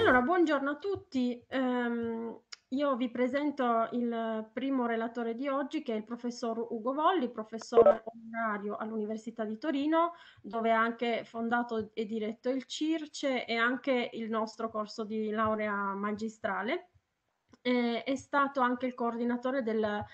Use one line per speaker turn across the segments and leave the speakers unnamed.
Allora, buongiorno a tutti. Um, io vi presento il primo relatore di oggi che è il professor Ugo Volli, professore onorario all'Università di Torino, dove ha anche fondato e diretto il CIRCE e anche il nostro corso di laurea magistrale. Eh, è stato anche il coordinatore del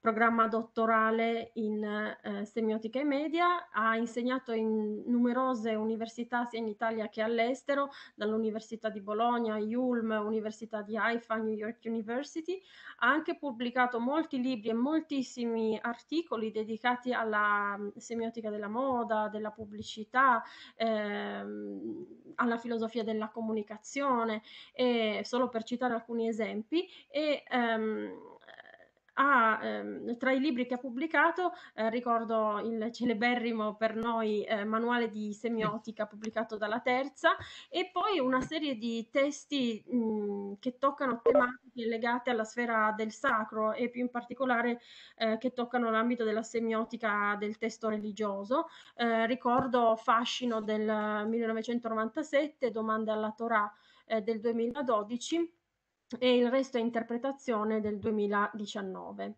programma dottorale in eh, semiotica e media, ha insegnato in numerose università sia in Italia che all'estero, dall'Università di Bologna, Ulm, Università di Haifa, New York University, ha anche pubblicato molti libri e moltissimi articoli dedicati alla mm, semiotica della moda, della pubblicità, ehm, alla filosofia della comunicazione, e, solo per citare alcuni esempi. E, ehm, ha, ehm, tra i libri che ha pubblicato, eh, ricordo il celeberrimo per noi eh, manuale di semiotica pubblicato dalla Terza e poi una serie di testi mh, mhmm, che toccano tematiche legate alla sfera del sacro e più in particolare eh, che toccano l'ambito della semiotica del testo religioso. Eh, ricordo Fascino del 1997, Domande alla Torah eh, del 2012 e il resto è interpretazione del 2019.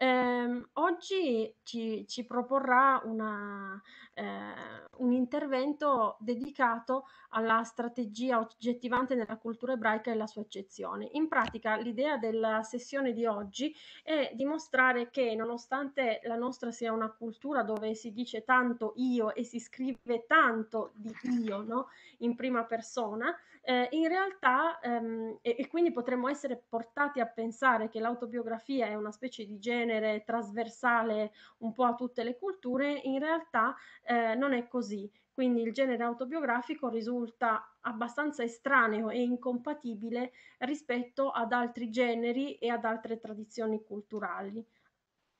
Eh, oggi ci, ci proporrà una, eh, un intervento dedicato alla strategia oggettivante nella cultura ebraica e la sua eccezione. In pratica l'idea della sessione di oggi è dimostrare che nonostante la nostra sia una cultura dove si dice tanto io e si scrive tanto di io no? in prima persona, eh, in realtà, ehm, e, e, quindi potremmo essere portati a pensare che l'autobiografia è una specie di genere trasversale un po' a tutte le culture, in realtà eh, non è così. Quindi il genere autobiografico risulta abbastanza estraneo e incompatibile rispetto ad altri generi e ad altre tradizioni culturali.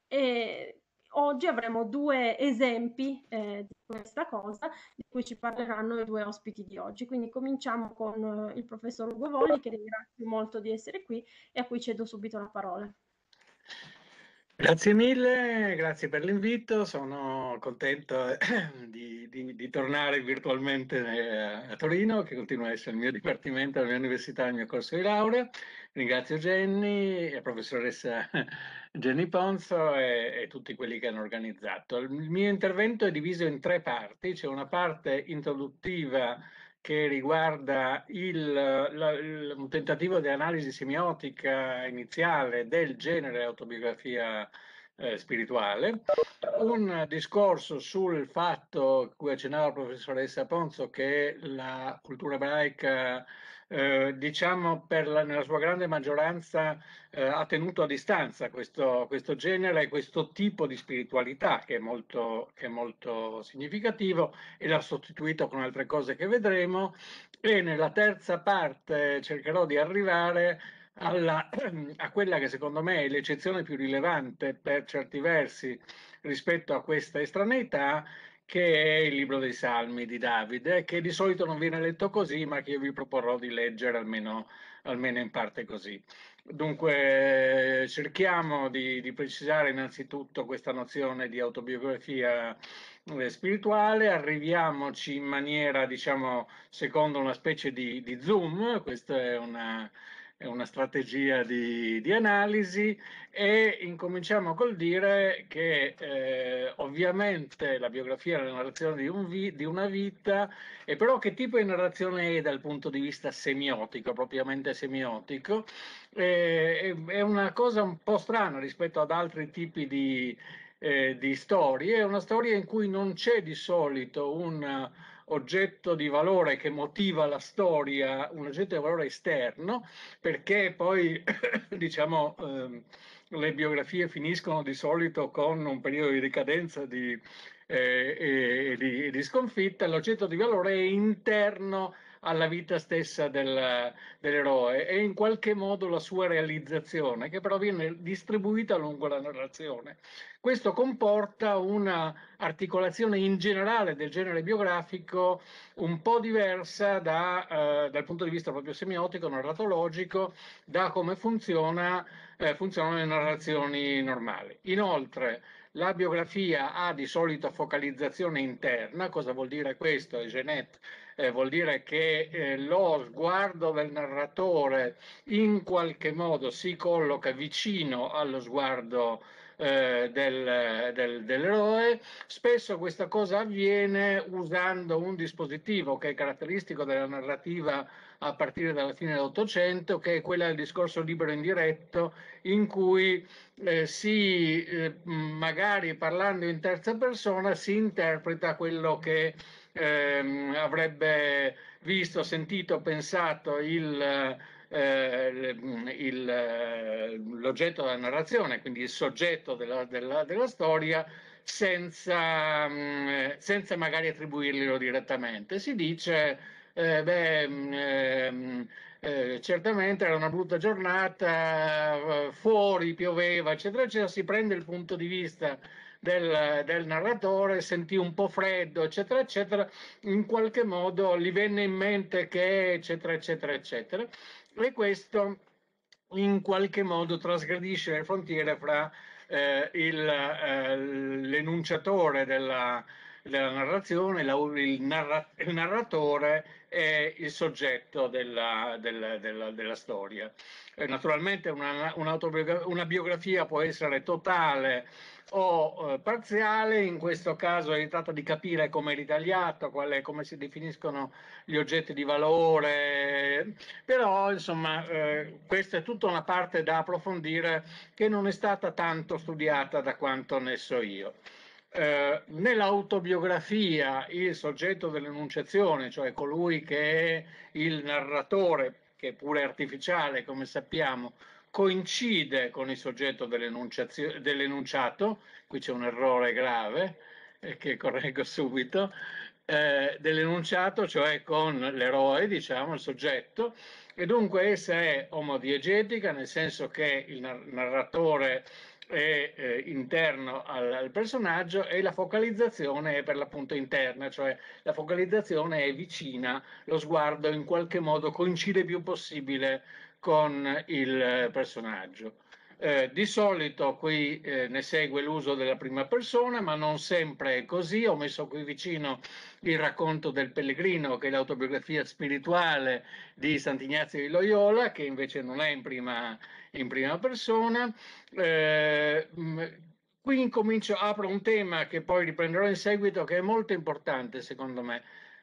E oggi avremo due esempi eh, di questa cosa di cui ci parleranno i due ospiti di oggi. Quindi cominciamo con eh, il professor Ugo Voli che ringrazio molto di essere qui e a cui cedo subito la parola.
Grazie mille, grazie per l'invito, sono contento di, di, di, tornare virtualmente eh, a Torino, che continua a essere il mio dipartimento, la mia università, il mio corso di laurea. Ringrazio Jenny, la professoressa Jenny Ponzo e, e, tutti quelli che hanno organizzato. Il mio intervento è diviso in tre parti, c'è una parte introduttiva che riguarda il, la, il, un tentativo di analisi semiotica iniziale del genere autobiografia eh, spirituale, un discorso sul fatto, cui accennava la professoressa Ponzo, che la cultura ebraica eh, diciamo la, nella sua grande maggioranza eh, ha tenuto a distanza questo, questo, genere e questo tipo di spiritualità che è, molto, che è molto significativo e l'ha sostituito con altre cose che vedremo e nella terza parte cercherò di arrivare alla, a quella che secondo me è l'eccezione più rilevante per certi versi rispetto a questa estraneità, che è il libro dei Salmi di Davide, che di solito non viene letto così, ma che io vi proporrò di leggere almeno, almeno in parte così. Dunque, cerchiamo di, di, precisare innanzitutto questa nozione di autobiografia eh, spirituale, arriviamoci in maniera, diciamo, secondo una specie di, di zoom, questa è una, una strategia di, di analisi e incominciamo col dire che eh, ovviamente la biografia è la narrazione di, un vi, di una vita, e però che tipo di narrazione è dal punto di vista semiotico, propriamente semiotico? Eh, è una cosa un po' strana rispetto ad altri tipi di, eh, di storie, è una storia in cui non c'è di solito un oggetto di valore che motiva la storia, un oggetto di valore esterno, perché poi diciamo ehm, le biografie finiscono di solito con un periodo di ricadenza di, eh, e, di, di sconfitta, l'oggetto di valore è interno alla vita stessa del, dell'eroe e in qualche modo la sua realizzazione, che però viene distribuita lungo la narrazione. Questo comporta una articolazione in generale del genere biografico un po' diversa da, eh, dal punto di vista proprio semiotico, narratologico, da come funziona, eh, funzionano le narrazioni normali. Inoltre, la biografia ha di solito focalizzazione interna, cosa vuol dire questo? E Genet eh, vuol dire che eh, lo sguardo del narratore in qualche modo si colloca vicino allo sguardo eh, del, del, dell'eroe. Spesso questa cosa avviene usando un dispositivo che è caratteristico della narrativa a partire dalla fine dell'Ottocento, che è quella del discorso libero indiretto, in cui eh, si, eh, magari parlando in terza persona, si interpreta quello che ehm, avrebbe visto, sentito, pensato il, eh, il, eh, l'oggetto della narrazione, quindi il soggetto della, della, della storia, senza, mm, senza, magari attribuirglielo direttamente. Si dice, eh, beh, mm, ehm, eh, certamente era una brutta giornata, eh, fuori pioveva, eccetera, eccetera, si prende il punto di vista del, del narratore, sentì un po' freddo, eccetera, eccetera, in qualche modo gli venne in mente che, eccetera, eccetera, eccetera. E questo in qualche modo trasgredisce le frontiere fra eh, il, eh, l'enunciatore della, della narrazione, la, il, narra, il, narratore è il soggetto della, della, della, della storia. Eh, naturalmente una, una, biografia può essere totale o eh, parziale, in questo caso è tratta di capire come è ritagliato, è, come si definiscono gli oggetti di valore, però insomma eh, questa è tutta una parte da approfondire che non è stata tanto studiata da quanto ne so io. Eh, nell'autobiografia il soggetto dell'enunciazione, cioè colui che è il narratore, che è pure artificiale come sappiamo, coincide con il soggetto dell'enunciato, qui c'è un errore grave eh, che correggo subito, eh, dell'enunciato, cioè con l'eroe, diciamo, il soggetto, e dunque essa è omodiegetica, nel senso che il narratore è eh, interno al, al, personaggio e la focalizzazione è per l'appunto interna, cioè la focalizzazione è vicina, lo sguardo in qualche modo coincide più possibile con il personaggio. Eh, di solito qui eh, ne segue l'uso della prima persona, ma non sempre è così. Ho messo qui vicino il racconto del Pellegrino, che è l'autobiografia spirituale di Sant'Ignazio di Loyola, che invece non è in prima, in prima persona. Eh, mm, qui incomincio, apro un tema che poi riprenderò in seguito, che è molto importante secondo me.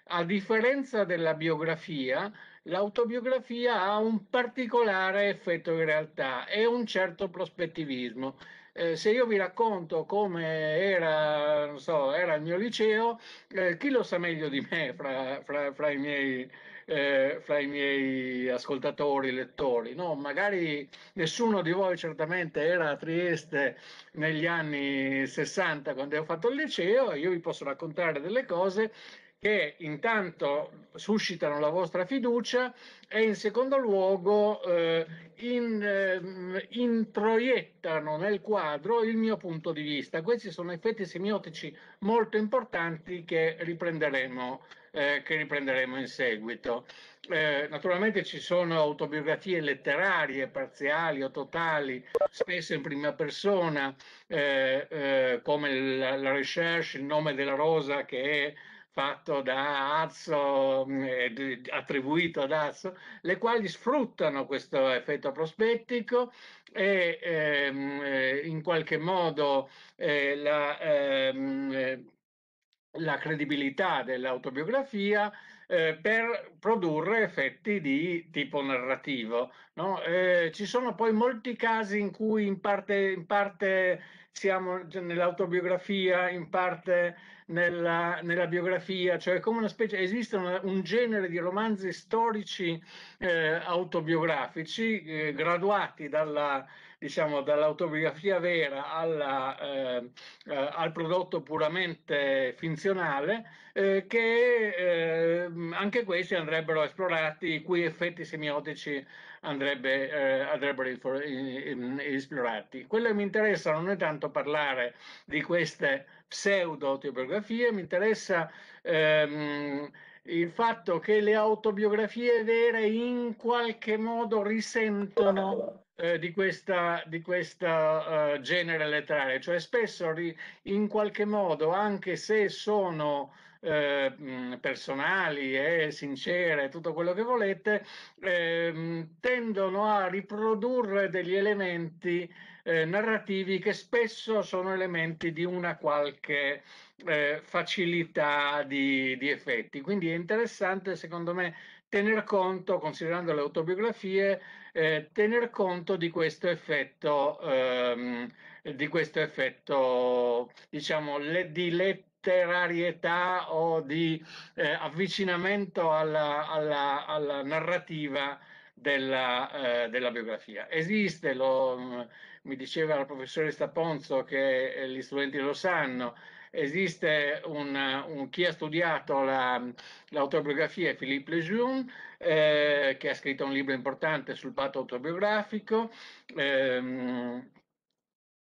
A differenza della biografia, l'autobiografia ha un particolare effetto in realtà e un certo prospettivismo. Eh, se io vi racconto come era, so, era il mio liceo, eh, chi lo sa meglio di me fra, fra, fra, i, miei, eh, fra i, miei, ascoltatori, lettori? No? Magari nessuno di voi certamente era a Trieste negli anni 60 quando ho fatto il liceo, io vi posso raccontare delle cose che intanto suscitano la vostra fiducia e in secondo luogo eh, in, eh, introiettano nel quadro il mio punto di vista. Questi sono effetti semiotici molto importanti che riprenderemo, eh, che riprenderemo in seguito. Eh, naturalmente ci sono autobiografie letterarie, parziali o totali, spesso in prima persona, eh, eh, come la, la Recherche, il nome della rosa che è fatto da Azzo, mm, eh, attribuito ad Azzo, le quali sfruttano questo effetto prospettico e ehm, eh, in qualche modo eh, la, ehm, eh, la credibilità dell'autobiografia eh, per produrre effetti di tipo narrativo. No? Eh, ci sono poi molti casi in cui in parte, in parte siamo cioè, nell'autobiografia, in parte nella, nella biografia, cioè come una specie, esiste una, un genere di romanzi storici eh, autobiografici eh, graduati dalla, diciamo, dall'autobiografia vera alla, eh, eh al prodotto puramente finzionale, eh, che eh, anche questi andrebbero esplorati, i cui effetti semiotici andrebbe, eh, andrebbero esplorati. Quello che mi interessa non è tanto parlare di queste pseudo-autobiografie, mi interessa ehm, il fatto che le autobiografie vere in qualche modo risentono eh, di questo di questa uh, genere letterario, cioè spesso ri, in qualche modo, anche se sono eh, mm, personali e eh, sincere, tutto quello che volete, ehm, tendono a riprodurre degli elementi eh, narrativi che spesso sono elementi di una qualche eh, facilità di, di effetti. Quindi è interessante, secondo me, tener conto, considerando le autobiografie, eh, tener conto di questo effetto, ehm, di questo effetto diciamo, le, di letterarietà o di eh, avvicinamento alla, alla, alla narrativa della, eh, della biografia. Esiste, lo, mi diceva la professoressa Ponzo che eh, gli studenti lo sanno, esiste un, un, chi ha studiato la, l'autobiografia Philippe Lejeune, eh, che ha scritto un libro importante sul patto autobiografico. Ehm,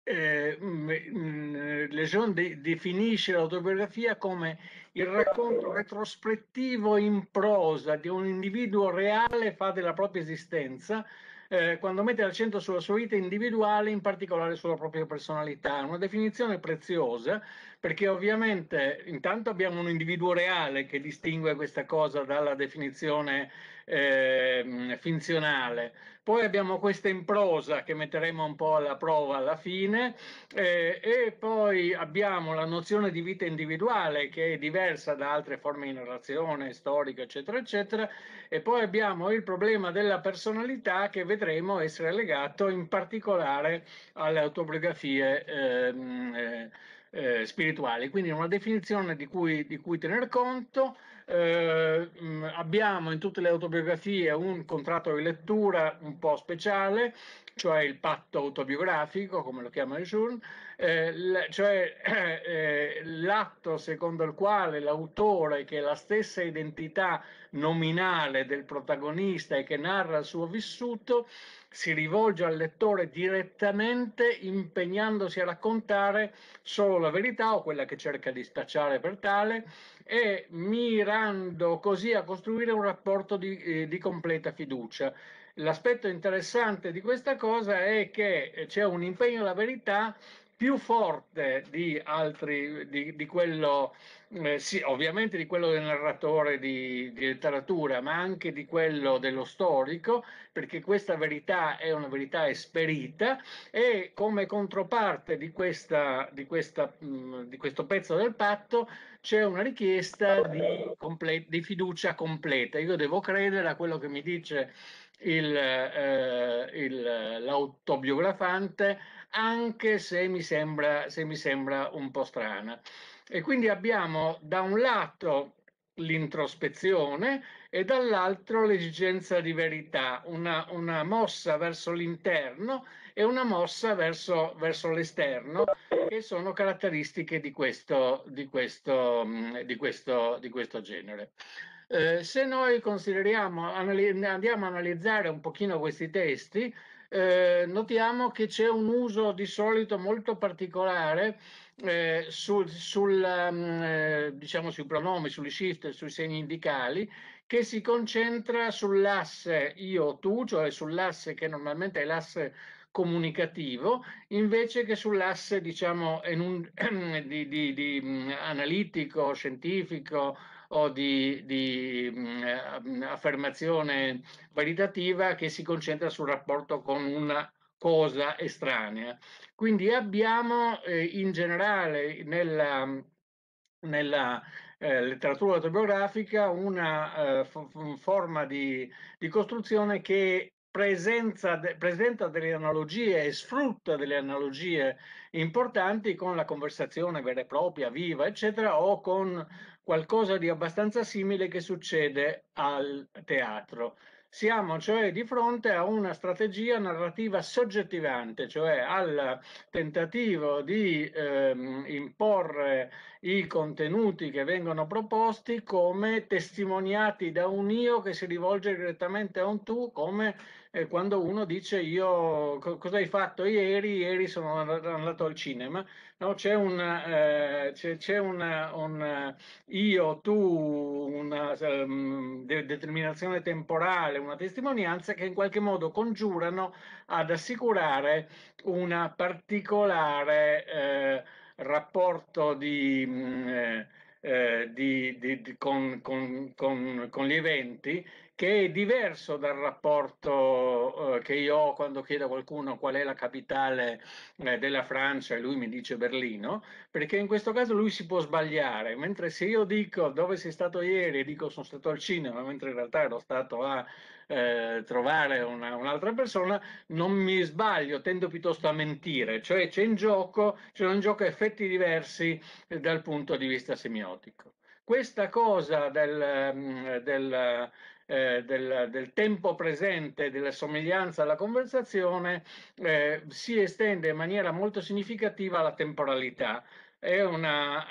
eh, Lejeune de- definisce l'autobiografia come il racconto retrospettivo in prosa di un individuo reale fa della propria esistenza eh, quando mette l'accento sulla sua vita individuale, in particolare sulla propria personalità. Una definizione preziosa perché ovviamente intanto abbiamo un individuo reale che distingue questa cosa dalla definizione eh, finzionale. Poi abbiamo questa in prosa che metteremo un po' alla prova alla fine eh, e poi abbiamo la nozione di vita individuale che è diversa da altre forme di narrazione, storica, eccetera, eccetera. E poi abbiamo il problema della personalità che vedremo essere legato in particolare alle autobiografie. Ehm, eh, eh, spirituali, quindi una definizione di cui, di cui tener conto. Eh, mm, abbiamo in tutte le autobiografie un contratto di lettura un po' speciale, cioè il patto autobiografico, come lo chiama June, eh, cioè eh, eh, l'atto secondo il quale l'autore, che è la stessa identità nominale del protagonista e che narra il suo vissuto, si rivolge al lettore direttamente impegnandosi a raccontare solo la verità o quella che cerca di spacciare per tale e mirando così a costruire un rapporto di, eh, di completa fiducia. L'aspetto interessante di questa cosa è che eh, c'è un impegno alla verità più forte di altri, di, di quello, eh, sì, ovviamente di quello del narratore di, di, letteratura, ma anche di quello dello storico, perché questa verità è una verità esperita e come controparte di, questa, di, questa, mh, mm, di questo pezzo del patto c'è una richiesta di, comple- di fiducia completa. Io devo credere a quello che mi dice il, eh, il, l'autobiografante anche se mi sembra, se mi sembra un po' strana. E quindi abbiamo da un lato l'introspezione e dall'altro l'esigenza di verità, una, una mossa verso l'interno e una mossa verso, verso l'esterno, che sono caratteristiche di questo, di questo, di questo, di questo genere. Eh, se noi consideriamo, andiamo a analizzare un pochino questi testi, eh, notiamo che c'è un uso di solito molto particolare eh, sul, sul, um, diciamo sui pronomi, sugli shift, sui segni indicali, che si concentra sull'asse io-tu, cioè sull'asse che normalmente è l'asse comunicativo invece che sull'asse diciamo di, di, di, mm, analitico, scientifico o di, di mh, mm, eh, affermazione validativa che si concentra sul rapporto con una cosa estranea. Quindi abbiamo eh, in generale nella, nella eh, letteratura autobiografica una eh, forma di, di, costruzione che presenza, de, presenta delle analogie e sfrutta delle analogie importanti con la conversazione vera e propria, viva, eccetera, o con qualcosa di abbastanza simile che succede al teatro. Siamo cioè di fronte a una strategia narrativa soggettivante, cioè al tentativo di ehm, imporre i contenuti che vengono proposti come testimoniati da un io che si rivolge direttamente a un tu, come eh, quando uno dice io co- cosa hai fatto ieri, ieri sono andato al cinema, no? c'è, un, eh, c'è, c'è una, una, io, tu, una um, ehm, de- determinazione temporale, una testimonianza che in qualche modo congiurano ad assicurare una particolare eh, rapporto di... Mh, mm, eh, eh, di, di, di, con, con, con, con, gli eventi che è diverso dal rapporto eh, che io ho quando chiedo a qualcuno qual è la capitale eh, della Francia e lui mi dice Berlino, perché in questo caso lui si può sbagliare, mentre se io dico dove sei stato ieri e dico sono stato al cinema, mentre in realtà ero stato a eh, trovare una, un'altra persona, non mi sbaglio, tendo piuttosto a mentire, cioè c'è in gioco, c'è in gioco effetti diversi eh, dal punto di vista semiotico. Questa cosa del, mm, del eh, del, del, tempo presente, della somiglianza alla conversazione, eh, si estende in maniera molto significativa la temporalità. È Una,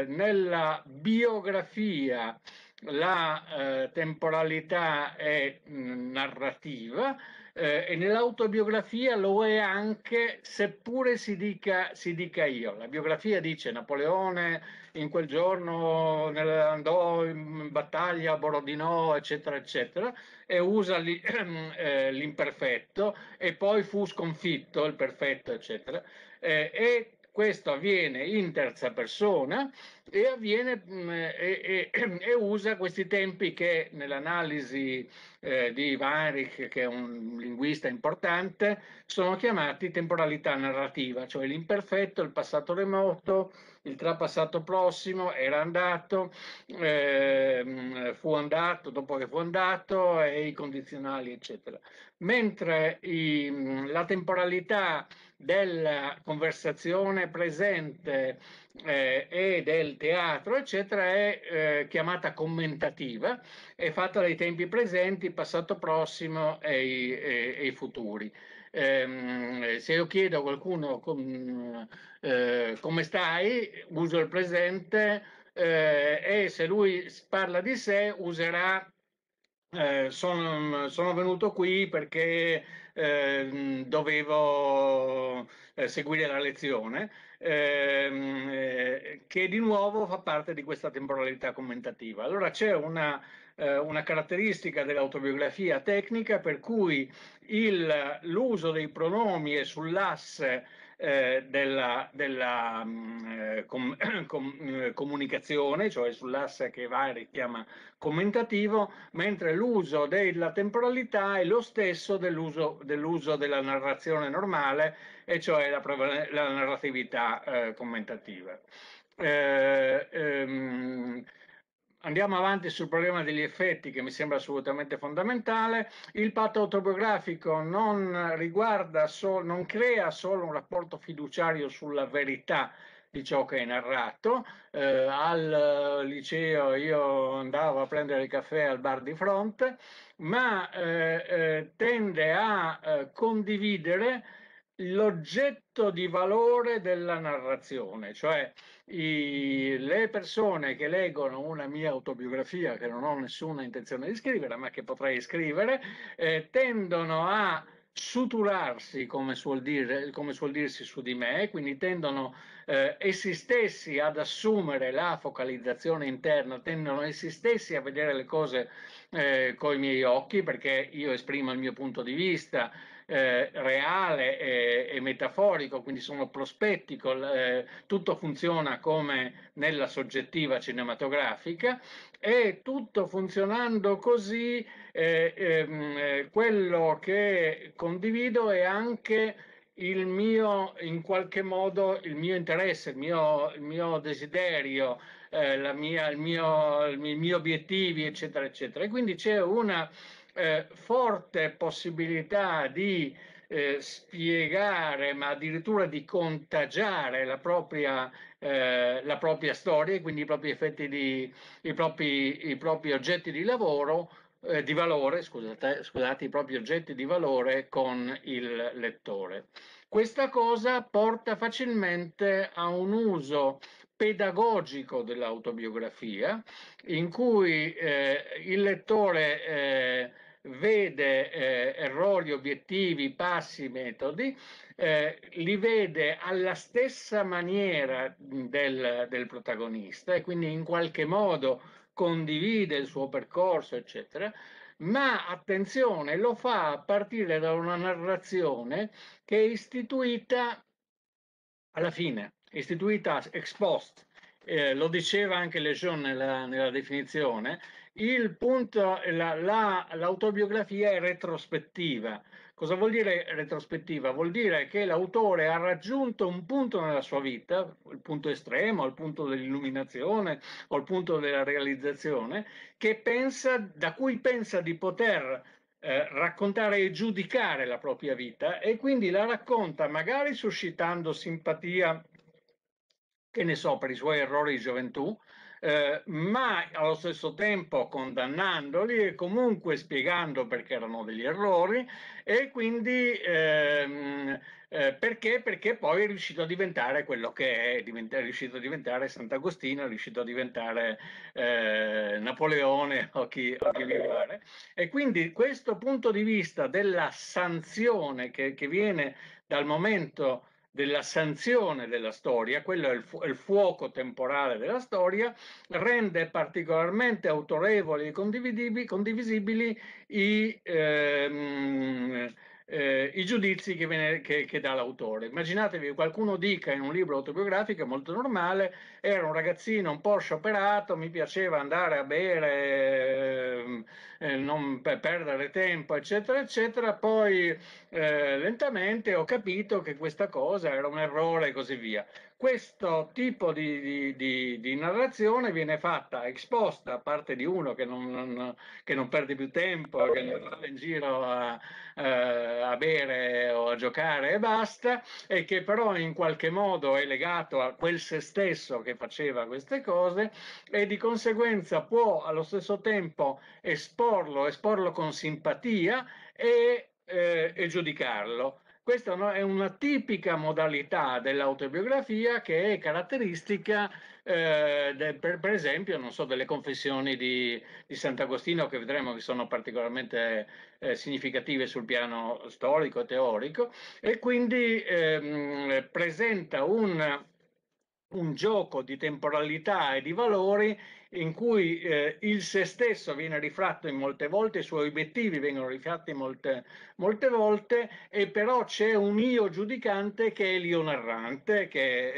eh, nella biografia la eh, temporalità è mh, mm, narrativa eh, e nell'autobiografia lo è anche seppure si dica, si dica, io. La biografia dice Napoleone in quel giorno nel, andò in battaglia a Borodino, eccetera, eccetera, e usa li, eh, l'imperfetto e poi fu sconfitto il perfetto, eccetera. Eh, e questo avviene in terza persona e, avviene, mh, mm, e, e, e usa questi tempi che nell'analisi eh, di Weinrich, che è un linguista importante, sono chiamati temporalità narrativa, cioè l'imperfetto, il passato remoto, il trapassato prossimo, era andato, eh, fu andato, dopo che fu andato, e i condizionali, eccetera. Mentre i, la temporalità della conversazione presente eh, e del teatro, eccetera, è eh, chiamata commentativa, è fatta dai tempi presenti, passato prossimo e, e, e futuri. Eh, se io chiedo a qualcuno com, eh, come stai, uso il presente eh, e se lui parla di sé userà eh, sono, sono venuto qui perché Ehm, dovevo eh, seguire la lezione, ehm, eh, che di nuovo fa parte di questa temporalità commentativa. Allora c'è una, eh, una caratteristica dell'autobiografia tecnica per cui l'uso dei pronomi è sull'asse eh, della, della mh, mm, com com eh, comunicazione, cioè sull'asse che va e richiama commentativo, mentre l'uso della temporalità è lo stesso dell'uso, dell della narrazione normale, e cioè la, la narratività eh, commentativa. Eh, ehm, andiamo avanti sul problema degli effetti che mi sembra assolutamente fondamentale, il patto autobiografico non, riguarda so, non crea solo un rapporto fiduciario sulla verità di ciò che è narrato. Eh, al eh, liceo io andavo a prendere il caffè al bar di fronte, ma eh, eh, tende a eh, condividere l'oggetto di valore della narrazione, cioè i, le persone che leggono una mia autobiografia che non ho nessuna intenzione di scrivere, ma che potrei scrivere, eh, tendono a suturarsi, come suol, dire, come suol, dirsi su di me, quindi tendono eh, essi stessi ad assumere la focalizzazione interna, tendono essi stessi a vedere le cose eh, coi miei occhi perché io esprimo il mio punto di vista, eh, reale e, e, metaforico, quindi sono prospettico, eh, tutto funziona come nella soggettiva cinematografica e tutto funzionando così eh, ehm, eh, quello che condivido è anche il mio, in qualche modo, il mio interesse, il mio, il mio desiderio, eh, mia, il mio, i miei obiettivi, eccetera, eccetera. E quindi c'è una eh, forte possibilità di eh, spiegare, ma addirittura di contagiare la propria, eh, la propria storia, quindi i propri effetti di, i propri, i propri oggetti di lavoro, eh, di valore, scusate, scusate, i propri oggetti di valore con il lettore. Questa cosa porta facilmente a un uso pedagogico dell'autobiografia, in cui eh, il lettore eh, vede eh, errori, obiettivi, passi, metodi, eh, li vede alla stessa maniera del, del protagonista e quindi in qualche modo condivide il suo percorso, eccetera, ma attenzione, lo fa a partire da una narrazione che è istituita alla fine, istituita ex post. Eh, lo diceva anche Legion nella, nella definizione, il punto, la, la, l'autobiografia è retrospettiva. Cosa vuol dire retrospettiva? Vuol dire che l'autore ha raggiunto un punto nella sua vita, il punto estremo, il punto dell'illuminazione o il punto della realizzazione, pensa, da cui pensa di poter eh, raccontare e giudicare la propria vita e quindi la racconta magari suscitando simpatia, che ne so, per i suoi errori di gioventù, eh, ma allo stesso tempo condannandoli e comunque spiegando perché erano degli errori e quindi ehm, eh, perché? Perché poi è riuscito a diventare quello che è, diventa, è riuscito a diventare Sant'Agostino, è riuscito a diventare eh, Napoleone o chi, o chi pare. E quindi questo punto di vista della sanzione che, che viene dal momento della sanzione della storia, quello è il, fu- il fuoco temporale della storia, rende particolarmente autorevoli e condivisibili i, ehm, eh, i giudizi che, viene, che, che, dà l'autore. Immaginatevi che qualcuno dica in un libro autobiografico, è molto normale, era un ragazzino un po' scioperato, mi piaceva andare a bere... Ehm, eh, non perdere tempo, eccetera, eccetera. Poi eh, lentamente ho capito che questa cosa era un errore e così via. Questo tipo di, di, di, di narrazione viene fatta, esposta a parte di uno che non, non, che non perde più tempo, che non va in giro a, eh, a bere o a giocare e basta, e che però in qualche modo è legato a quel se stesso che faceva queste cose e di conseguenza può allo stesso tempo esporre esporlo, esporlo con simpatia e, eh, e giudicarlo. Questa no, è una tipica modalità dell'autobiografia che è caratteristica, eh, del, per, per, esempio, so, delle confessioni di, di, Sant'Agostino, che vedremo che sono particolarmente eh, significative sul piano storico e teorico, e quindi ehm, presenta un un gioco di temporalità e di valori in cui eh, il se stesso viene rifratto in molte volte, i suoi obiettivi vengono rifratti molte, molte volte e però c'è un io giudicante che è l'io narrante che,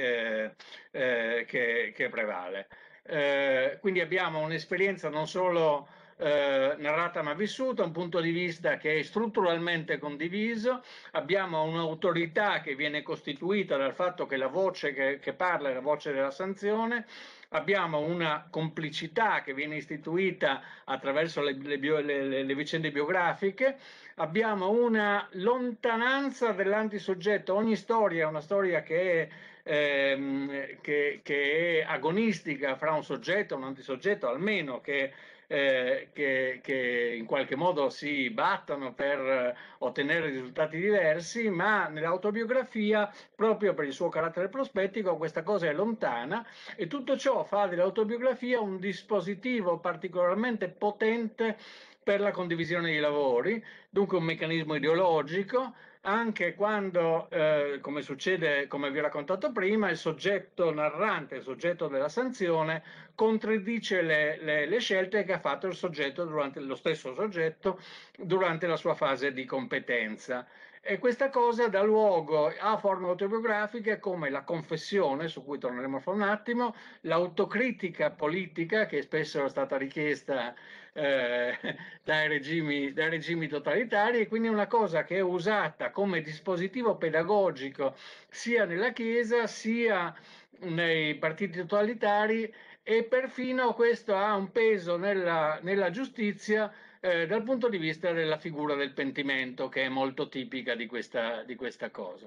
eh, eh, che, che prevale. Eh, quindi abbiamo un'esperienza non solo eh, narrata ma vissuta, un punto di vista che è strutturalmente condiviso, abbiamo un'autorità che viene costituita dal fatto che la voce che, che parla è la voce della sanzione, abbiamo una complicità che viene istituita attraverso le, le, bio, le, le, vicende biografiche, abbiamo una lontananza dell'antisoggetto, ogni storia è una storia che è, ehm, che, che è agonistica fra un soggetto e un antisoggetto, almeno che eh, che, che, in qualche modo si battano per eh, ottenere risultati diversi, ma nell'autobiografia, proprio per il suo carattere prospettico, questa cosa è lontana e tutto ciò fa dell'autobiografia un dispositivo particolarmente potente per la condivisione dei lavori, dunque un meccanismo ideologico anche quando, eh, come succede, come vi ho raccontato prima, il soggetto narrante, il soggetto della sanzione, contraddice le, le, le scelte che ha fatto durante, lo stesso soggetto durante la sua fase di competenza. E questa cosa dà luogo a forme autobiografiche come la confessione, su cui torneremo fra un attimo, l'autocritica politica, che spesso è stata richiesta eh, dai, regimi, dai, regimi, totalitari, e quindi è una cosa che è usata come dispositivo pedagogico sia nella Chiesa sia nei partiti totalitari e perfino questo ha un peso nella, nella giustizia eh, dal punto di vista della figura del pentimento, che è molto tipica di questa, di questa cosa.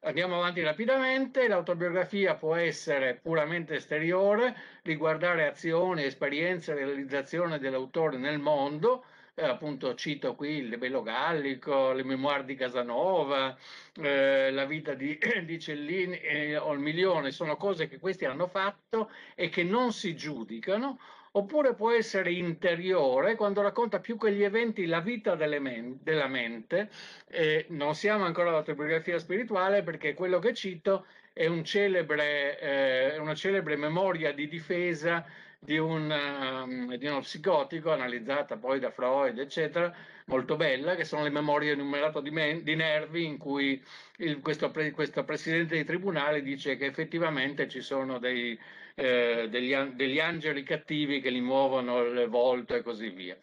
Andiamo avanti rapidamente, l'autobiografia può essere puramente esteriore, riguardare azioni, esperienze e realizzazione dell'autore nel mondo, eh, appunto cito qui il Bello Gallico, le memoir di Casanova, eh, la vita di, di Cellini eh, o il Milione, sono cose che questi hanno fatto e che non si giudicano, oppure può essere interiore quando racconta più quegli eventi la vita men- della mente. Eh, non siamo ancora all'autobiografia spirituale perché quello che cito è un celebre, eh, una celebre memoria di difesa di, un, um, di, uno psicotico analizzata poi da Freud, eccetera, molto bella, che sono le memorie di un malato di, men- di nervi in cui il, questo, pre- questo presidente di tribunale dice che effettivamente ci sono dei eh, degli, degli, angeli cattivi che gli muovono il volto e così via.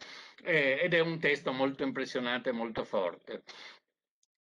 Eh, ed è un testo molto impressionante e molto forte.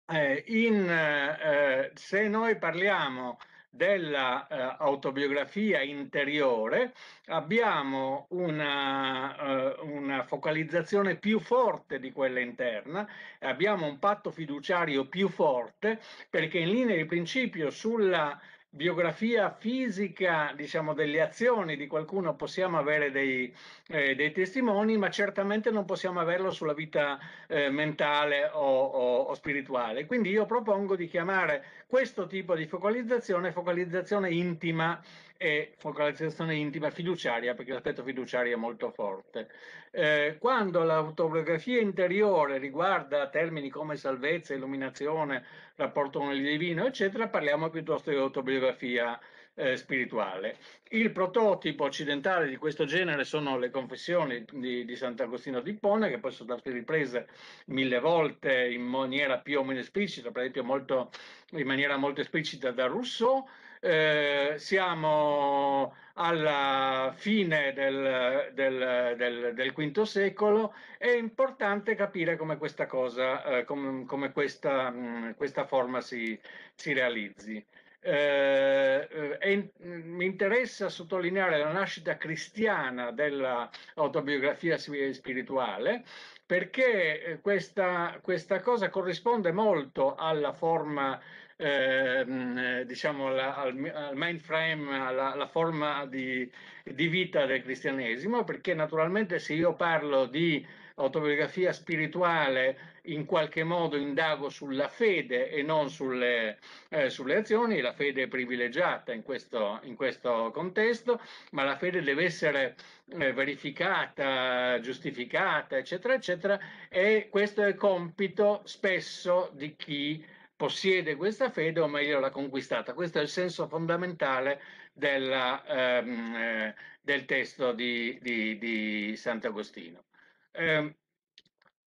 Eh, in, eh, se noi parliamo dell'autobiografia eh, interiore abbiamo una, eh, una, focalizzazione più forte di quella interna, abbiamo un patto fiduciario più forte perché in linea di principio sulla biografia fisica diciamo, delle azioni di qualcuno possiamo avere dei, eh, dei, testimoni, ma certamente non possiamo averlo sulla vita eh, mentale o, o, o, spirituale. Quindi io propongo di chiamare questo tipo di focalizzazione focalizzazione intima e focalizzazione intima fiduciaria, perché l'aspetto fiduciario è molto forte. Eh, quando l'autobiografia interiore riguarda termini come salvezza, illuminazione, rapporto con il divino, eccetera, parliamo piuttosto di autobiografia eh, spirituale. Il prototipo occidentale di questo genere sono le confessioni di, di Sant'Agostino di Pona, che poi sono state riprese mille volte in maniera più o meno esplicita, per esempio molto, in maniera molto esplicita da Rousseau, eh, siamo alla fine del, del, del, del, V secolo, è importante capire come questa cosa, eh, com, come questa, mh, mm, questa, forma si, si realizzi. Eh, eh, mi interessa sottolineare la nascita cristiana dell'autobiografia spirituale perché eh, questa, questa, cosa corrisponde molto alla forma Ehm, eh, diciamo la, al, al, mainframe, alla, alla forma di, di vita del cristianesimo, perché naturalmente se io parlo di autobiografia spirituale in qualche modo indago sulla fede e non sulle, eh, sulle azioni, la fede è privilegiata in questo, in questo, contesto, ma la fede deve essere eh, verificata, giustificata, eccetera, eccetera, e questo è compito spesso di chi possiede questa fede o meglio l'ha conquistata. Questo è il senso fondamentale della, ehm, eh, del testo di, di, di Sant'Agostino. Eh,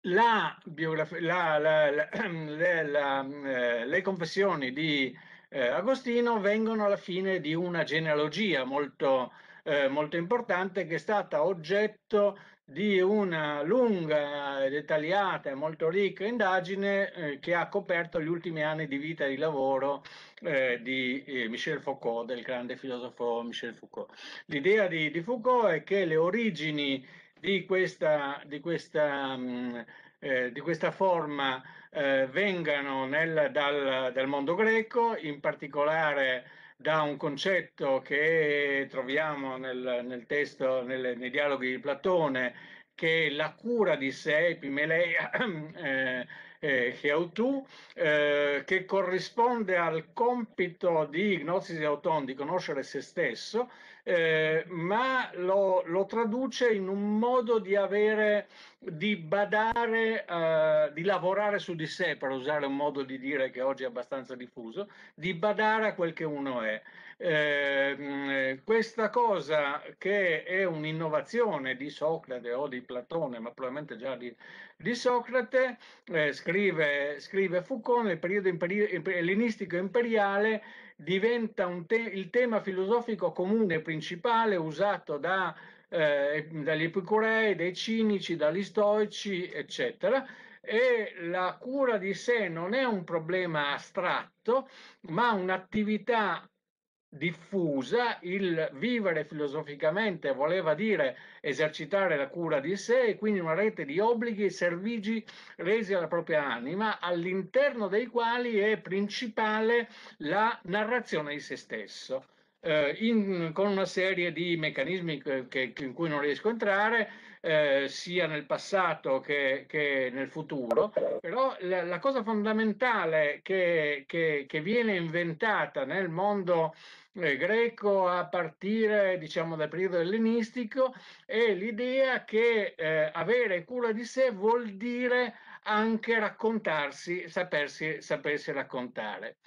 la la, la, eh, le confessioni di eh, Agostino vengono alla fine di una genealogia molto, eh, molto importante che è stata oggetto di una lunga, dettagliata e molto ricca indagine eh, che ha coperto gli ultimi anni di vita e di lavoro eh, di eh, Michel Foucault, del grande filosofo Michel Foucault. L'idea di, di, Foucault è che le origini di questa, di questa, mh, mm, eh, di questa forma eh, vengano nel, dal, dal, mondo greco, in particolare da un concetto che troviamo nel, nel testo, nel, nei dialoghi di Platone, che è la cura di sé, Epimeleia, eh, eh, Heautu, eh, che corrisponde al compito di Gnosis Auton, di conoscere se stesso, eh, ma lo, lo, traduce in un modo di avere, di badare, eh, di lavorare su di sé, per usare un modo di dire che oggi è abbastanza diffuso, di badare a quel che uno è. Ehm, eh, questa cosa che è un'innovazione di Socrate o di Platone, ma probabilmente già di, di Socrate, eh, scrive, scrive Foucault nel periodo imperi- ellenistico imperiale, diventa te il tema filosofico comune principale usato da, eh, dagli epicurei, dai cinici, dagli stoici, eccetera. E la cura di sé non è un problema astratto, ma un'attività diffusa, il vivere filosoficamente voleva dire esercitare la cura di sé e quindi una rete di obblighi e servigi resi alla propria anima, all'interno dei quali è principale la narrazione di se stesso eh, in, con una serie di meccanismi che, che, in cui non riesco a entrare, eh, sia nel passato che, che nel futuro, però la, la cosa fondamentale che, che, viene inventata nel mondo eh, greco a partire diciamo, dal periodo ellenistico è l'idea che eh, avere cura di sé vuol dire anche raccontarsi, sapersi, sapersi raccontare.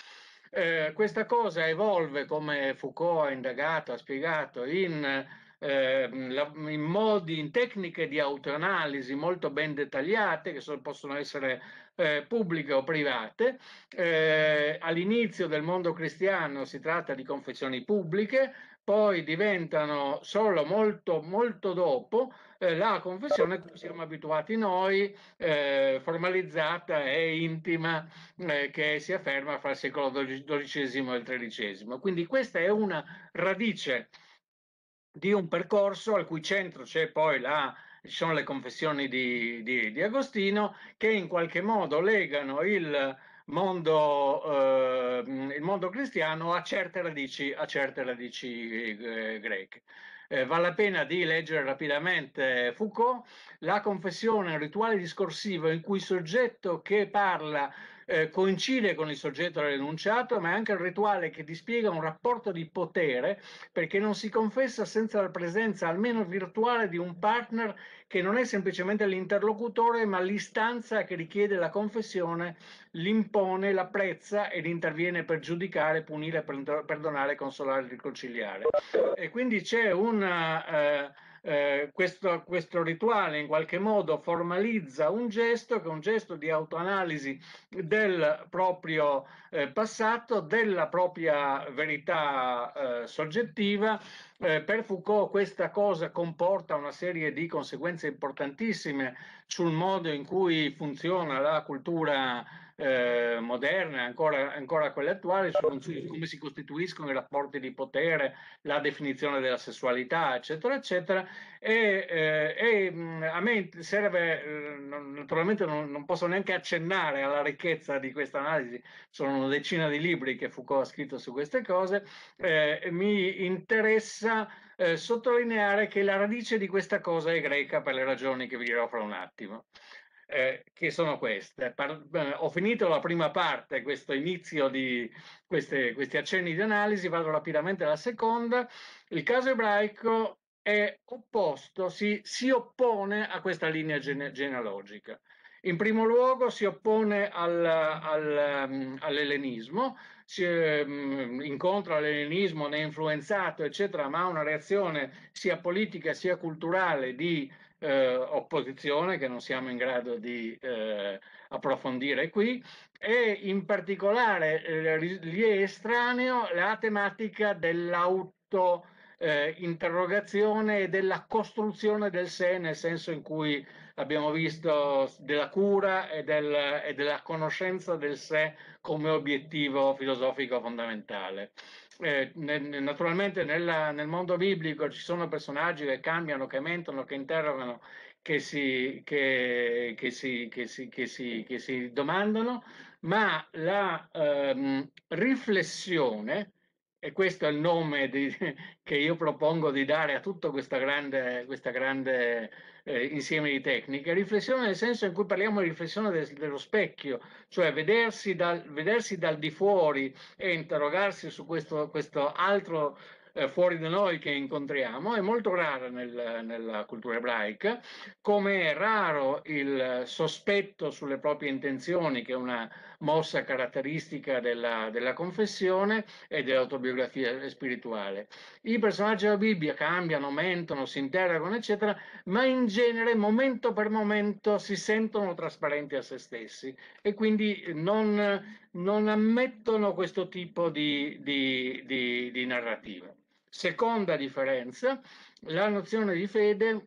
Eh, questa cosa evolve, come Foucault ha indagato, ha spiegato, in, eh, in, modi, in tecniche di autoanalisi molto ben dettagliate, che sono, possono essere eh, pubbliche o private. Eh, all'inizio del mondo cristiano si tratta di confessioni pubbliche, poi diventano solo molto, molto dopo eh, la confessione che siamo abituati noi, eh, formalizzata e intima, eh, che si afferma fra il secolo XII e il XIII. Quindi questa è una radice di un percorso al cui centro c'è poi la ci sono le confessioni di, di, di, Agostino che in qualche modo legano il mondo, eh, il mondo cristiano ha certe radici, ha certe radici eh, greche. Eh, vale la pena di leggere rapidamente Foucault, la confessione è un rituale discorsivo in cui il soggetto che parla eh, coincide con il soggetto dell'enunciato, ma è anche il rituale che dispiega un rapporto di potere perché non si confessa senza la presenza almeno virtuale di un partner che non è semplicemente l'interlocutore, ma l'istanza che richiede la confessione, l'impone, l'apprezza ed interviene per giudicare, punire, perdonare, consolare, riconciliare. E quindi c'è un. Eh, eh, questo, questo, rituale in qualche modo formalizza un gesto che è un gesto di autoanalisi del proprio eh, passato, della propria verità eh, soggettiva. Eh, per Foucault questa cosa comporta una serie di conseguenze importantissime sul modo in cui funziona la cultura eh, moderne, ancora, ancora quelle attuali, su come si costituiscono i rapporti di potere, la definizione della sessualità, eccetera, eccetera. E, eh, e a me serve, eh, naturalmente non, non, posso neanche accennare alla ricchezza di questa analisi, sono una decina di libri che Foucault ha scritto su queste cose, eh, mi interessa eh, sottolineare che la radice di questa cosa è greca per le ragioni che vi dirò fra un attimo. Eh, che sono queste. Par eh, ho finito la prima parte, questo inizio di queste, questi accenni di analisi, vado rapidamente alla seconda. Il caso ebraico è opposto, si, si oppone a questa linea gene genealogica. In primo luogo si oppone al, al, mm, all'elenismo, si, um, incontra l'elenismo, ne è influenzato, eccetera, ma ha una reazione sia politica sia culturale di eh, opposizione che non siamo in grado di eh, approfondire qui e in particolare eh, gli è estraneo la tematica dell'auto eh, interrogazione e della costruzione del sé nel senso in cui abbiamo visto della cura e, del, e della conoscenza del sé come obiettivo filosofico fondamentale eh, naturalmente nella, nel mondo biblico ci sono personaggi che cambiano, che mentono, che interrogano, che si, che, che si, che si, si, si domandano, ma la ehm, riflessione, e questo è il nome di, che io propongo di dare a tutta questa grande, questa grande eh, insieme di tecniche, riflessione nel senso in cui parliamo di riflessione de dello specchio, cioè vedersi dal, vedersi dal, di fuori e interrogarsi su questo, questo altro eh, fuori da noi che incontriamo, è molto rara nel, nella cultura ebraica, come è raro il sospetto sulle proprie intenzioni che una mossa caratteristica della, della confessione e dell'autobiografia spirituale. I personaggi della Bibbia cambiano, mentono, si interrogano, eccetera, ma in genere momento per momento si sentono trasparenti a se stessi e quindi non, non ammettono questo tipo di, di, di, di narrativa. Seconda differenza, la nozione di fede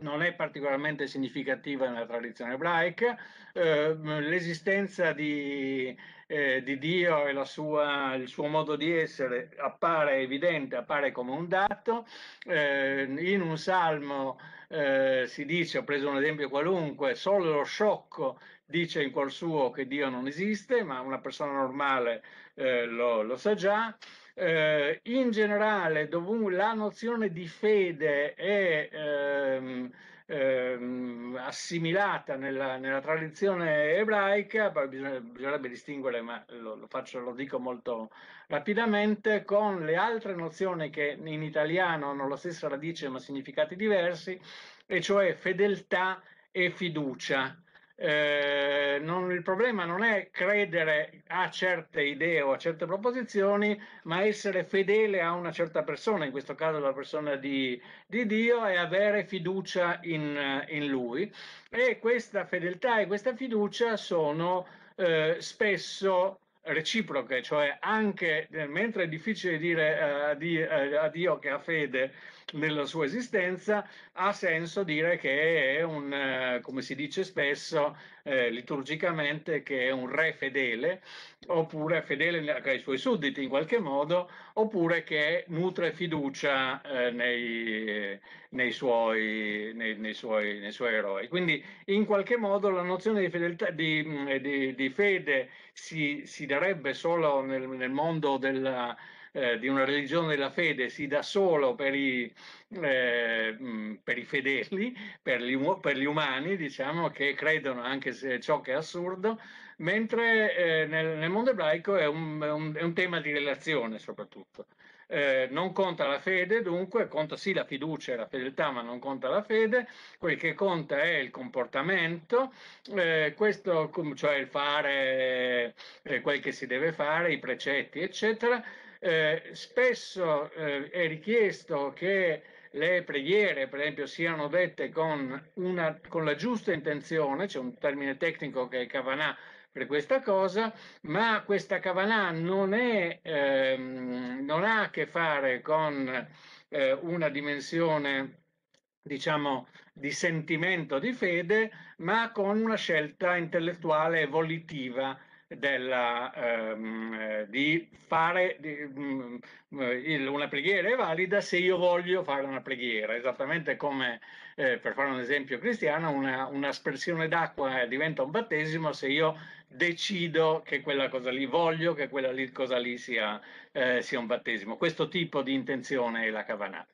non è particolarmente significativa nella tradizione ebraica, eh, l'esistenza di, eh, di, Dio e sua, il suo modo di essere appare evidente, appare come un dato, eh, in un salmo eh, si dice, ho preso un esempio qualunque, solo lo sciocco dice in cuor suo che Dio non esiste, ma una persona normale eh, lo, lo sa già, eh, in generale la nozione di fede è ehm, ehm, assimilata nella, nella, tradizione ebraica, poi bisogna, bisognerebbe distinguere, ma lo, lo, faccio, lo dico molto rapidamente, con le altre nozioni che in italiano hanno la stessa radice ma significati diversi, e cioè fedeltà e fiducia eh, non, il problema non è credere a certe idee o a certe proposizioni, ma essere fedele a una certa persona, in questo caso la persona di, di Dio, e avere fiducia in, in, Lui. E questa fedeltà e questa fiducia sono eh, spesso reciproche, cioè anche eh, mentre è difficile dire eh, a, Dio, eh, a Dio che ha fede, nella sua esistenza, ha senso dire che è un, eh, come si dice spesso eh, liturgicamente, che è un re fedele, oppure fedele ai suoi sudditi in qualche modo, oppure che nutre fiducia eh, nei, nei, suoi, nei, nei, suoi, nei suoi eroi. Quindi in qualche modo la nozione di, fedeltà, di, mm, eh, di, di fede si, si darebbe solo nel, nel mondo della eh, di una religione della fede si dà solo per i, eh, mm, per i fedeli, per gli, per gli, umani, diciamo, che credono anche se ciò che è assurdo, mentre eh, nel, nel, mondo ebraico è un, un, è un tema di relazione soprattutto. Eh, non conta la fede, dunque conta sì la fiducia e la fedeltà, ma non conta la fede, quel che conta è il comportamento, eh, questo, cioè il fare eh, quel che si deve fare, i precetti, eccetera. Eh, spesso eh, è richiesto che le preghiere, per esempio, siano dette con, una, con la giusta intenzione, c'è un termine tecnico che è Kavanà per questa cosa, ma questa Kavanà non, è, ehm, non ha a che fare con eh, una dimensione diciamo di sentimento di fede, ma con una scelta intellettuale volitiva della, ehm, di fare di, mh, mm, eh, il, una preghiera è valida se io voglio fare una preghiera, esattamente come eh, per fare un esempio cristiano, una, un'aspersione d'acqua diventa un battesimo se io decido che quella cosa lì voglio, che quella lì, cosa lì sia, eh, sia un battesimo. Questo tipo di intenzione è la Cavanà.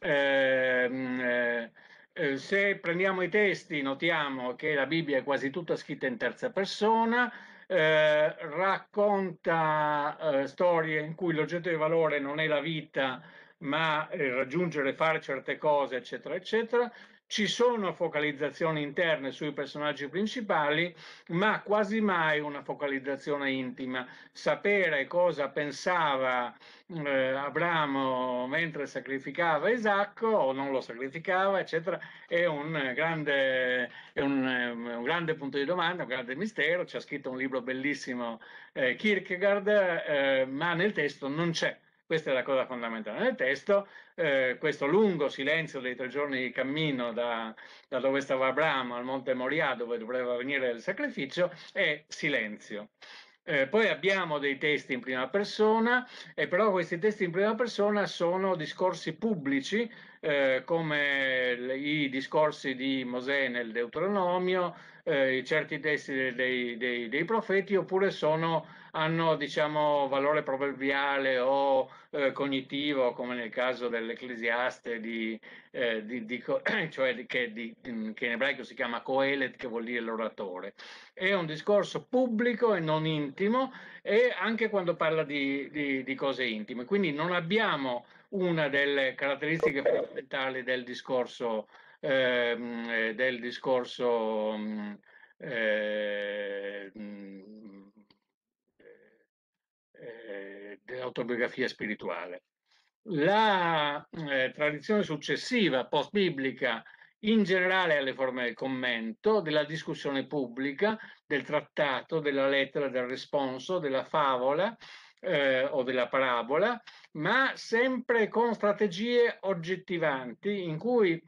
Ehm, eh, eh, se prendiamo i testi, notiamo che la Bibbia è quasi tutta scritta in terza persona, eh, racconta eh, storie in cui l'oggetto di valore non è la vita, ma eh, raggiungere, fare certe cose, eccetera, eccetera. Ci sono focalizzazioni interne sui personaggi principali, ma quasi mai una focalizzazione intima. Sapere cosa pensava eh, Abramo mentre sacrificava Isacco o non lo sacrificava, eccetera, è un grande, è un, eh, un grande punto di domanda, un grande mistero. ha scritto un libro bellissimo eh, Kierkegaard, eh, ma nel testo non c'è questa è la cosa fondamentale del testo, eh, questo lungo silenzio dei tre giorni di cammino da, da dove stava Abramo al Monte Moria, dove doveva venire il sacrificio, è silenzio. Eh, poi abbiamo dei testi in prima persona, e però questi testi in prima persona sono discorsi pubblici, eh, come i discorsi di Mosè nel Deuteronomio, eh, certi testi dei, dei, dei, profeti, oppure sono hanno diciamo, valore proverbiale o eh, cognitivo, come nel caso dell'Ecclesiaste, di, eh, di, di, cioè che, mm, che, in ebraico si chiama Coelet, che vuol dire l'oratore. È un discorso pubblico e non intimo, e anche quando parla di cose intime. Quindi non abbiamo una delle caratteristiche fondamentali del discorso, ehm, eh, del discorso mm, eh, autobiografia spirituale. La eh, tradizione successiva, post-biblica, in generale alle forme del commento, della discussione pubblica, del trattato, della lettera, del responso, della favola eh, o della parabola, ma sempre con strategie oggettivanti in cui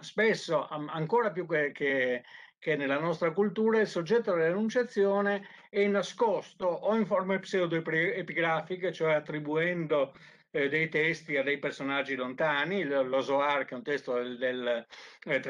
spesso ancora più che, che che nella nostra cultura il soggetto dell'enunciazione è nascosto o in forme pseudoepigrafiche, cioè attribuendo eh, dei testi a dei personaggi lontani, l'Osoar che è un testo del, del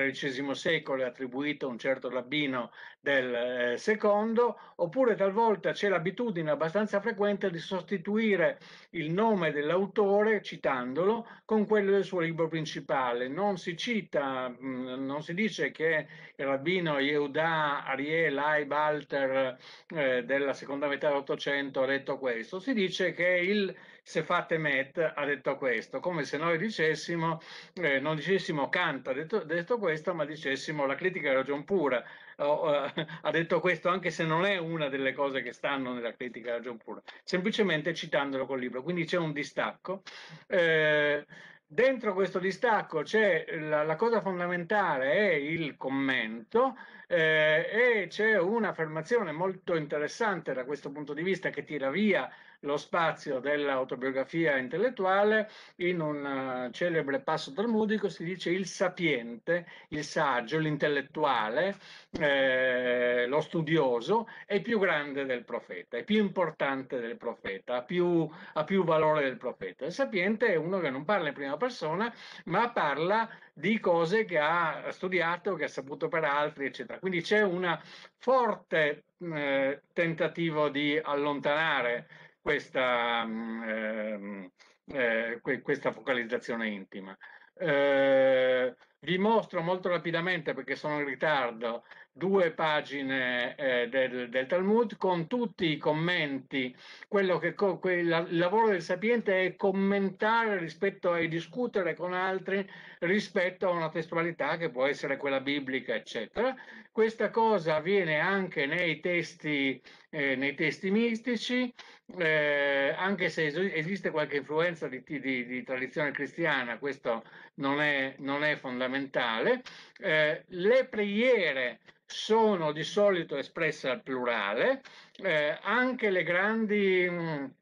XIII eh, secolo attribuito a un certo rabbino del eh, secondo, oppure talvolta c'è l'abitudine abbastanza frequente di sostituire il nome dell'autore citandolo con quello del suo libro principale. Non si cita, mh, mm, non si dice che il rabbino Yehuda Ariel Aib Alter eh, della seconda metà dell'Ottocento ha detto questo, si dice che il se fate Met ha detto questo, come se noi dicessimo, eh, non dicessimo Kant ha detto, detto, questo, ma dicessimo la critica è ragion pura oh, eh, ha detto questo anche se non è una delle cose che stanno nella critica è ragion pura, semplicemente citandolo col libro, quindi c'è un distacco. Eh, dentro questo distacco c'è la, la, cosa fondamentale è il commento eh, e c'è un'affermazione molto interessante da questo punto di vista che tira via lo spazio dell'autobiografia intellettuale in un eh, celebre passo talmudico si dice il sapiente, il saggio, l'intellettuale, eh, lo studioso è più grande del profeta, è più importante del profeta, ha più, ha più valore del profeta. Il sapiente è uno che non parla in prima persona, ma parla di cose che ha studiato, che ha saputo per altri, eccetera. Quindi c'è un forte eh, tentativo di allontanare questa, mm, ehm, eh, questa focalizzazione intima. Eh, vi mostro molto rapidamente, perché sono in ritardo, due pagine eh, del, del, Talmud con tutti i commenti. Quello che, quel, il lavoro del sapiente è commentare rispetto e discutere con altri rispetto a una testualità che può essere quella biblica, eccetera. Questa cosa avviene anche nei testi, eh, nei testi mistici, eh, anche se esiste qualche influenza di, di, di, tradizione cristiana, questo non è, non è fondamentale. Eh, le preghiere sono di solito espresse al plurale, eh, anche le grandi... Mh,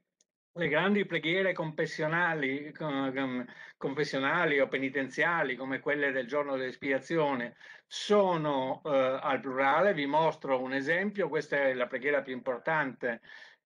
le grandi preghiere confessionali, eh, confessionali, o penitenziali, come quelle del giorno dell'espiazione, sono eh, al plurale. Vi mostro un esempio, questa è la preghiera più importante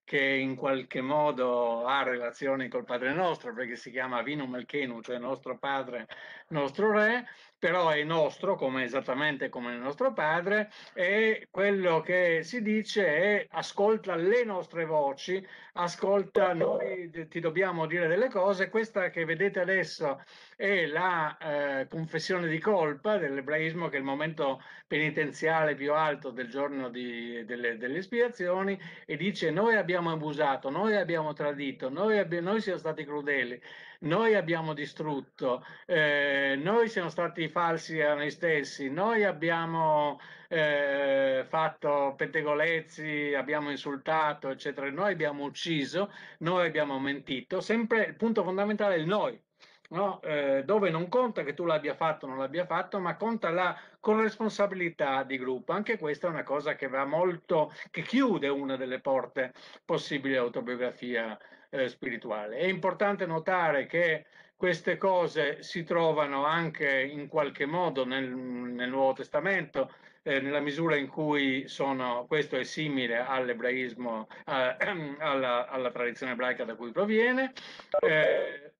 che in qualche modo ha relazione col Padre nostro, perché si chiama Vinum Elchenu, cioè nostro Padre, nostro Re, però è nostro, come, esattamente come il nostro padre, e quello che si dice è ascolta le nostre voci, ascolta, noi ti dobbiamo dire delle cose, questa che vedete adesso è la eh, confessione di colpa dell'ebraismo, che è il momento penitenziale più alto del giorno di, delle, delle, espiazioni, e dice noi abbiamo abusato, noi abbiamo tradito, noi, abbi- noi siamo stati crudeli noi abbiamo distrutto, eh, noi siamo stati falsi a noi stessi, noi abbiamo eh, fatto pettegolezzi, abbiamo insultato, eccetera, noi abbiamo ucciso, noi abbiamo mentito, sempre il punto fondamentale è il noi. No? Eh, dove non conta che tu l'abbia fatto o non l'abbia fatto, ma conta la corresponsabilità di gruppo. Anche questa è una cosa che va molto, che chiude una delle porte possibili all'autobiografia eh, spirituale. È importante notare che queste cose si trovano anche in qualche modo nel, nel Nuovo Testamento, eh, nella misura in cui sono, questo è simile all'ebraismo, eh, alla, alla, tradizione ebraica da cui proviene. Eh,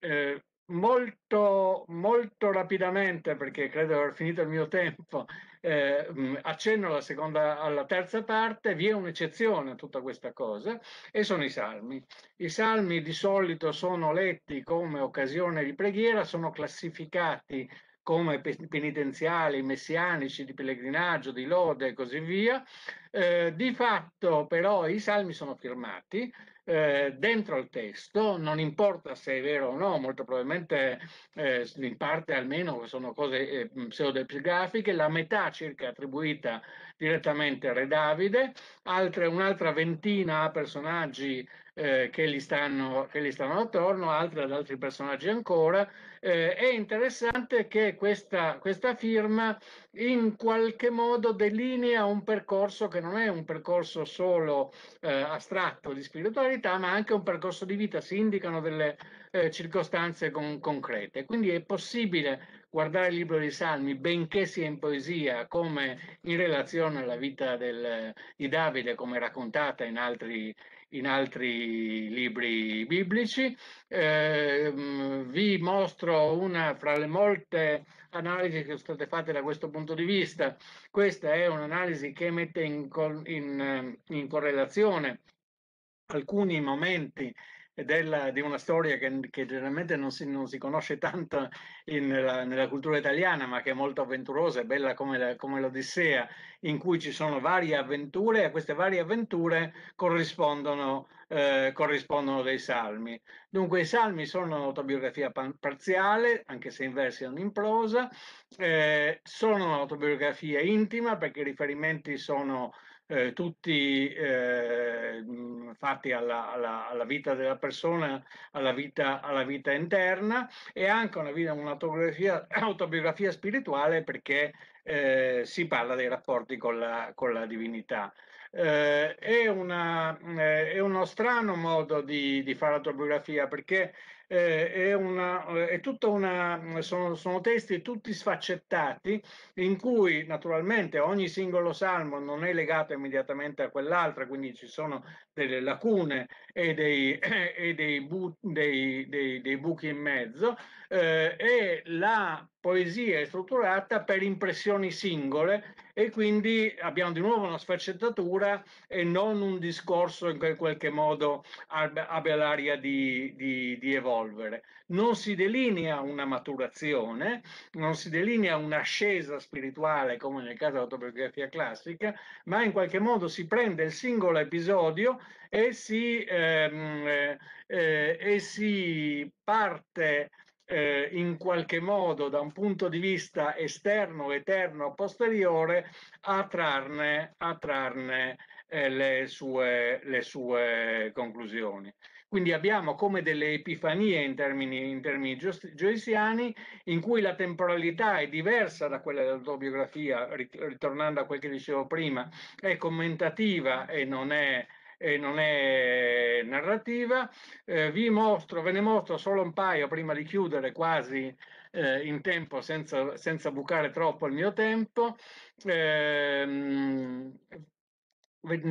eh, molto, molto rapidamente, perché credo di aver finito il mio tempo, eh, mm, accenno alla, seconda, alla terza parte, vi è un'eccezione a tutta questa cosa e sono i salmi. I salmi di solito sono letti come occasione di preghiera, sono classificati come penitenziali, messianici, di pellegrinaggio, di lode e così via. Eh, di fatto però i salmi sono firmati, eh, dentro al testo, non importa se è vero o no, molto probabilmente eh, in parte almeno sono cose eh, pseudepigrafiche, la metà circa attribuita direttamente a Re Davide, altre, un'altra ventina a personaggi eh, che, gli stanno, che, gli stanno, attorno, altre ad altri personaggi ancora. Eh, è interessante che questa, questa, firma in qualche modo delinea un percorso che non è un percorso solo eh, astratto di spiritualità, ma anche un percorso di vita. Si indicano delle eh, circostanze con, concrete. Quindi è possibile guardare il libro dei Salmi, benché sia in poesia, come in relazione alla vita del, di Davide, come raccontata in altri, in altri libri biblici. Eh, vi mostro una fra le molte analisi che sono state fatte da questo punto di vista. Questa è un'analisi che mette in, in, in correlazione alcuni momenti della, di una storia che, che generalmente non si, non si, conosce tanto in, nella, nella, cultura italiana, ma che è molto avventurosa, e bella come, la, come l'Odissea, in cui ci sono varie avventure e a queste varie avventure corrispondono, eh, corrispondono dei salmi. Dunque i salmi sono un'autobiografia pan- parziale, anche se in versi non in prosa, eh, sono un'autobiografia intima perché i riferimenti sono eh, tutti eh, mm, fatti alla, alla, alla, vita della persona, alla vita, alla vita interna e anche una, vita, un'autobiografia autobiografia spirituale perché eh, si parla dei rapporti con la, con la divinità. Eh, è, una, eh, è, uno strano modo di, di fare autobiografia perché eh, è, una, è tutta una, sono, sono, testi tutti sfaccettati in cui naturalmente ogni singolo salmo non è legato immediatamente a quell'altra, quindi ci sono delle lacune e dei, e dei, bu, dei, dei buchi in mezzo eh, e la poesia è strutturata per impressioni singole e quindi abbiamo di nuovo una sfaccettatura e non un discorso in qualche modo abbia l'aria di, di, di, evolvere. Non si delinea una maturazione, non si delinea un'ascesa spirituale come nel caso dell'autobiografia classica, ma in qualche modo si prende il singolo episodio e si, ehm, eh, eh, e si parte eh, in qualche modo da un punto di vista esterno, eterno, posteriore, a trarne, a trarne eh, le, sue, le sue conclusioni. Quindi abbiamo come delle epifanie in termini, in termini joysiani, in cui la temporalità è diversa da quella dell'autobiografia, ritornando a quel che dicevo prima, è commentativa e non è e non è narrativa. Eh, vi mostro, ve ne mostro solo un paio prima di chiudere quasi eh, in tempo senza, senza, bucare troppo il mio tempo. Eh, ne,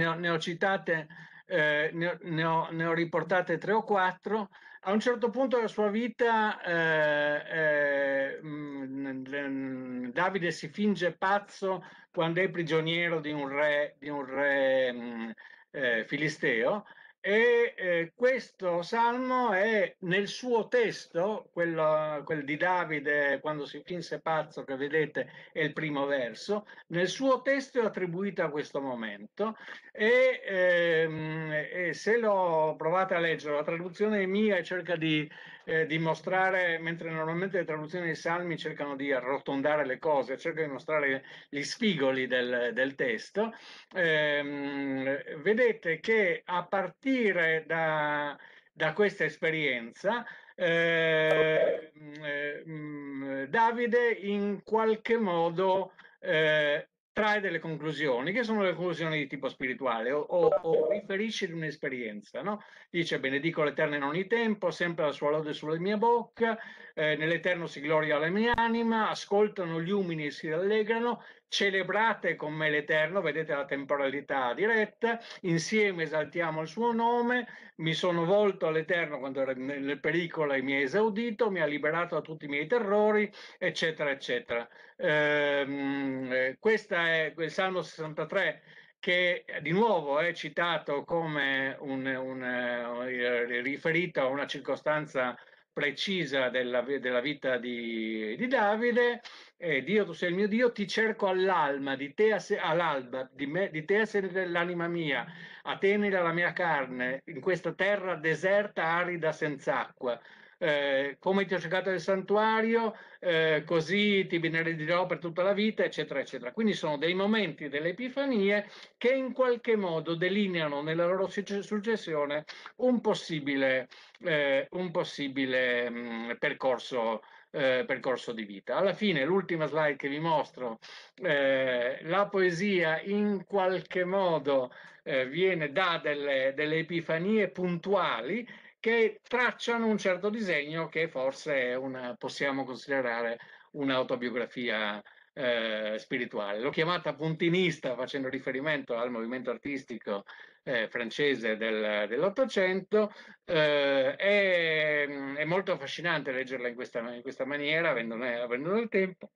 ho, ne ho citate eh, ne, ne, ho, ne, ho, riportate tre o quattro. A un certo punto della sua vita eh, eh, mm, Davide si finge pazzo quando è prigioniero di un re, di un re mh, mm, eh, filisteo e eh, questo salmo è nel suo testo, quello, quel di Davide quando si finse pazzo che vedete è il primo verso, nel suo testo è attribuito a questo momento e, ehm, e se lo provate a leggere la traduzione mia cerca di eh, di mostrare, mentre normalmente le traduzioni dei salmi cercano di arrotondare le cose, cercano di mostrare gli spigoli del, del testo, ehm, vedete che a partire da, da questa esperienza eh, mm, eh, mm, Davide in qualche modo eh, trae delle conclusioni, che sono le conclusioni di tipo spirituale, o, o, o riferisci di un'esperienza, no? Dice, benedico l'Eterno in ogni tempo, sempre la sua lode sulla mia bocca, eh, nell'Eterno si gloria la mia anima, ascoltano gli umini e si rallegrano, celebrate con me l'Eterno, vedete la temporalità diretta, insieme esaltiamo il suo nome, mi sono volto all'Eterno quando ero nel pericolo e mi ha esaudito, mi ha liberato da tutti i miei terrori, eccetera, eccetera. Ehm, eh, questo è il Salmo 63 che eh, di nuovo è citato come un, un, eh, riferito a una circostanza precisa della, della vita di, di Davide, eh, Dio tu sei il mio Dio, ti cerco all'alma, di te all'alba, di, me, di te sei l'anima mia, a tenere la mia carne, in questa terra deserta, arida, senza acqua eh, come ti ho cercato nel santuario, eh, così ti benedirò per tutta la vita, eccetera, eccetera. Quindi sono dei momenti, delle epifanie che in qualche modo delineano nella loro successione un possibile, eh, un possibile mh, mm, percorso. Eh, percorso di vita. Alla fine, l'ultima slide che vi mostro, eh, la poesia in qualche modo eh, viene da delle, delle, epifanie puntuali che tracciano un certo disegno che forse una, possiamo considerare un'autobiografia eh, spirituale. L'ho chiamata puntinista facendo riferimento al movimento artistico eh, francese del, dell'Ottocento. Eh, è, è, molto affascinante leggerla in questa, in questa maniera, avendo avendone il tempo.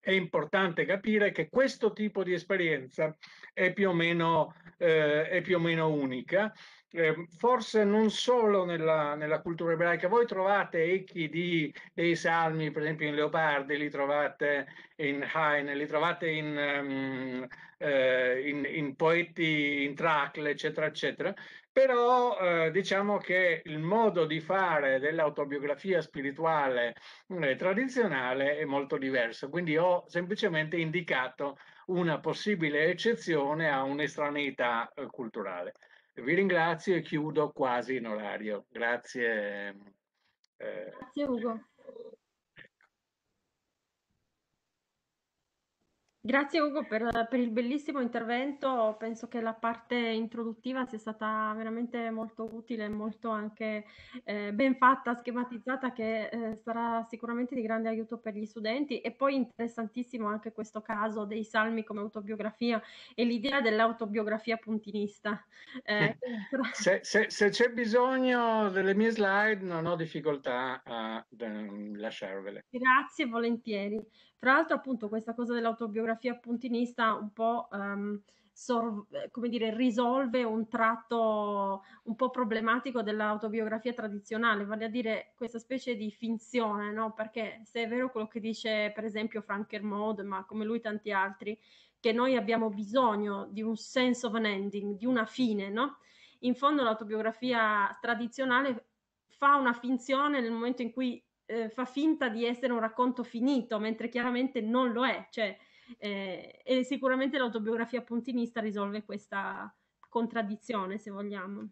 È importante capire che questo tipo di esperienza è più o meno, eh, più o meno unica eh, forse non solo nella, nella, cultura ebraica, voi trovate echi di, dei salmi, per esempio in Leopardi, li trovate in Heine, li trovate in, um, eh, in, in poeti, in Tracle, eccetera, eccetera, però eh, diciamo che il modo di fare dell'autobiografia spirituale eh, tradizionale è molto diverso, quindi ho semplicemente indicato una possibile eccezione a un'estraneità eh, culturale. Vi ringrazio e chiudo quasi in orario. Grazie. Ehm, eh,
Grazie Ugo. Grazie Ugo per, per, il bellissimo intervento, penso che la parte introduttiva sia stata veramente molto utile e molto anche eh, ben fatta, schematizzata, che eh, sarà sicuramente di grande aiuto per gli studenti e poi interessantissimo anche questo caso dei salmi come autobiografia e l'idea dell'autobiografia puntinista. Eh,
se, se, se c'è bisogno delle mie slide non ho difficoltà a ehm, lasciarvele.
Grazie volentieri. Tra l'altro, appunto, questa cosa dell'autobiografia appuntinista un po'. Um, Sor- eh, come dire, risolve un tratto un po' problematico dell'autobiografia tradizionale, vale a dire questa specie di finzione, no? perché se è vero quello che dice per esempio Frank Kermode, ma come lui tanti altri, che noi abbiamo bisogno di un sense of an ending, di una fine, no? in fondo l'autobiografia tradizionale fa una finzione nel momento in cui eh, fa finta di essere un racconto finito, mentre chiaramente non lo è. Cioè, eh, e sicuramente l'autobiografia puntinista risolve questa contraddizione, se vogliamo.